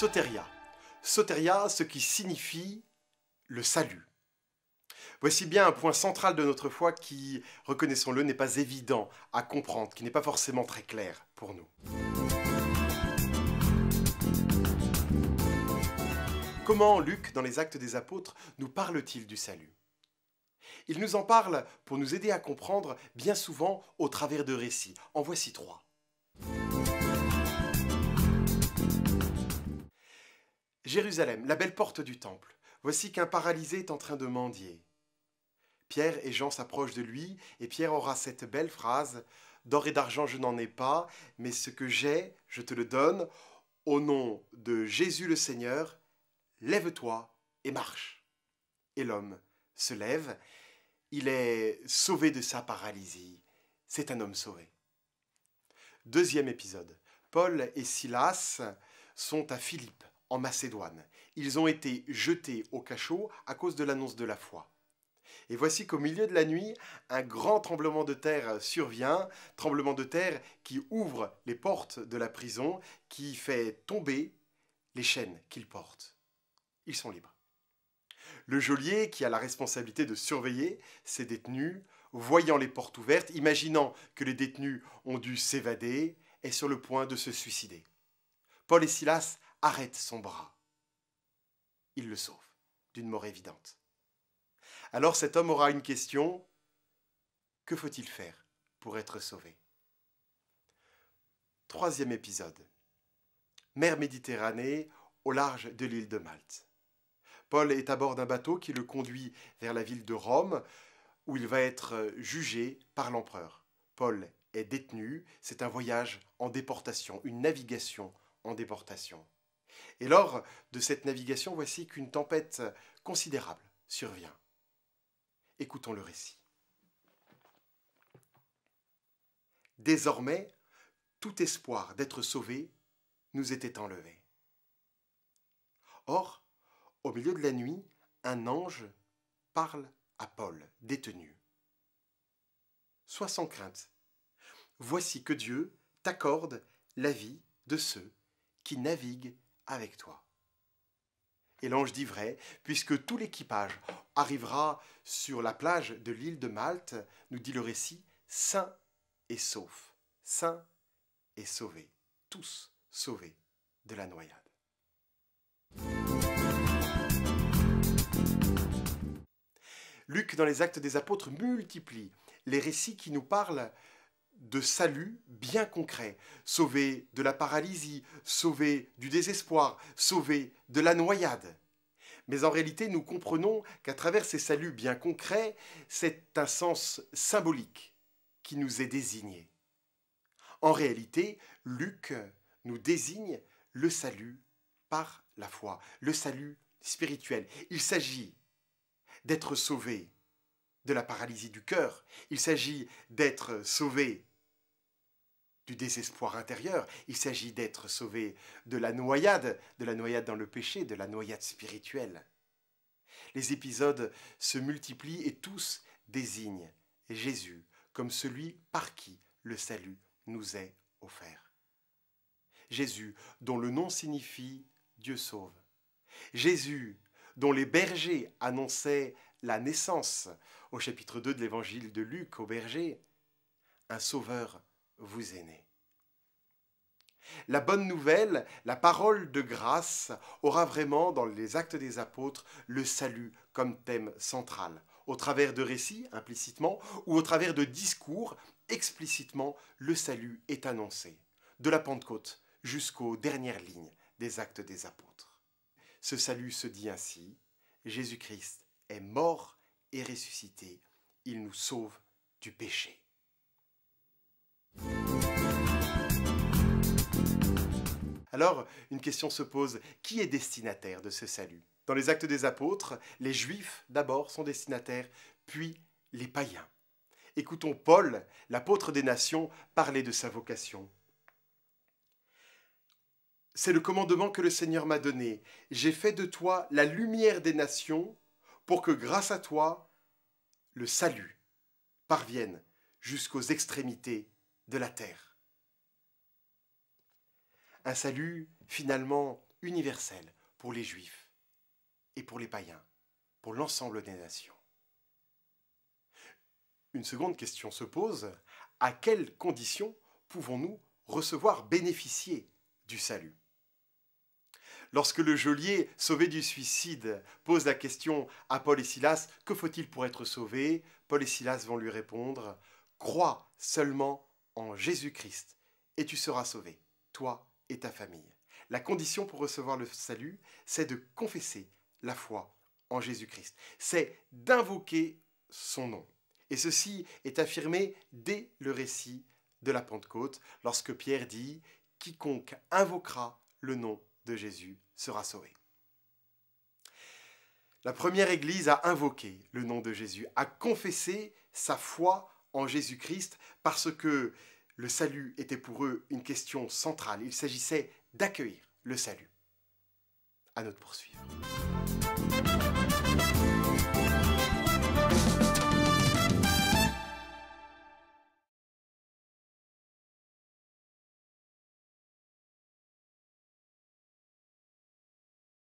soteria. Soteria, ce qui signifie le salut. Voici bien un point central de notre foi qui, reconnaissons-le, n'est pas évident à comprendre, qui n'est pas forcément très clair pour nous. Comment Luc, dans les actes des apôtres, nous parle-t-il du salut Il nous en parle pour nous aider à comprendre bien souvent au travers de récits. En voici trois. Jérusalem, la belle porte du temple, voici qu'un paralysé est en train de mendier. Pierre et Jean s'approchent de lui, et Pierre aura cette belle phrase D'or et d'argent je n'en ai pas, mais ce que j'ai, je te le donne. Au nom de Jésus le Seigneur, lève-toi et marche. Et l'homme se lève, il est sauvé de sa paralysie. C'est un homme sauvé. Deuxième épisode. Paul et Silas sont à Philippe en Macédoine. Ils ont été jetés au cachot à cause de l'annonce de la foi. Et voici qu'au milieu de la nuit, un grand tremblement de terre survient, tremblement de terre qui ouvre les portes de la prison, qui fait tomber les chaînes qu'ils portent. Ils sont libres. Le geôlier, qui a la responsabilité de surveiller ses détenus, voyant les portes ouvertes, imaginant que les détenus ont dû s'évader, est sur le point de se suicider. Paul et Silas arrête son bras. Il le sauve d'une mort évidente. Alors cet homme aura une question. Que faut-il faire pour être sauvé Troisième épisode. Mer Méditerranée au large de l'île de Malte. Paul est à bord d'un bateau qui le conduit vers la ville de Rome, où il va être jugé par l'empereur. Paul est détenu, c'est un voyage en déportation, une navigation en déportation. Et lors de cette navigation, voici qu'une tempête considérable survient. Écoutons le récit. Désormais, tout espoir d'être sauvé nous était enlevé. Or, au milieu de la nuit, un ange parle à Paul, détenu. Sois sans crainte. Voici que Dieu t'accorde la vie de ceux qui naviguent avec toi. Et l'ange dit vrai, puisque tout l'équipage arrivera sur la plage de l'île de Malte, nous dit le récit, sain et sauf, sain et sauvé, tous sauvés de la noyade. Luc, dans les actes des apôtres, multiplie les récits qui nous parlent de salut bien concret. Sauvé de la paralysie, sauvé du désespoir, sauvé de la noyade. Mais en réalité, nous comprenons qu'à travers ces saluts bien concrets, c'est un sens symbolique qui nous est désigné. En réalité, Luc nous désigne le salut par la foi, le salut spirituel. Il s'agit d'être sauvé de la paralysie du cœur, il s'agit d'être sauvé du désespoir intérieur, il s'agit d'être sauvé de la noyade, de la noyade dans le péché, de la noyade spirituelle. Les épisodes se multiplient et tous désignent Jésus comme celui par qui le salut nous est offert. Jésus dont le nom signifie Dieu sauve. Jésus dont les bergers annonçaient la naissance au chapitre 2 de l'évangile de Luc au berger Un sauveur vous aimez La bonne nouvelle, la parole de grâce, aura vraiment dans les actes des apôtres le salut comme thème central, au travers de récits implicitement ou au travers de discours explicitement, le salut est annoncé, de la Pentecôte jusqu'aux dernières lignes des actes des apôtres. Ce salut se dit ainsi, Jésus-Christ est mort et ressuscité, il nous sauve du péché. Alors, une question se pose, qui est destinataire de ce salut Dans les actes des apôtres, les Juifs d'abord sont destinataires, puis les païens. Écoutons Paul, l'apôtre des nations, parler de sa vocation. C'est le commandement que le Seigneur m'a donné. J'ai fait de toi la lumière des nations pour que grâce à toi, le salut parvienne jusqu'aux extrémités de la terre. Un salut finalement universel pour les juifs et pour les païens, pour l'ensemble des nations. Une seconde question se pose, à quelles conditions pouvons-nous recevoir, bénéficier du salut Lorsque le geôlier, sauvé du suicide, pose la question à Paul et Silas, que faut-il pour être sauvé Paul et Silas vont lui répondre, crois seulement en Jésus-Christ, et tu seras sauvé, toi et ta famille. La condition pour recevoir le salut, c'est de confesser la foi en Jésus-Christ, c'est d'invoquer son nom. Et ceci est affirmé dès le récit de la Pentecôte, lorsque Pierre dit, Quiconque invoquera le nom de Jésus sera sauvé. La première Église a invoqué le nom de Jésus, a confessé sa foi en Jésus-Christ parce que le salut était pour eux une question centrale. Il s'agissait d'accueillir le salut. À notre poursuivre.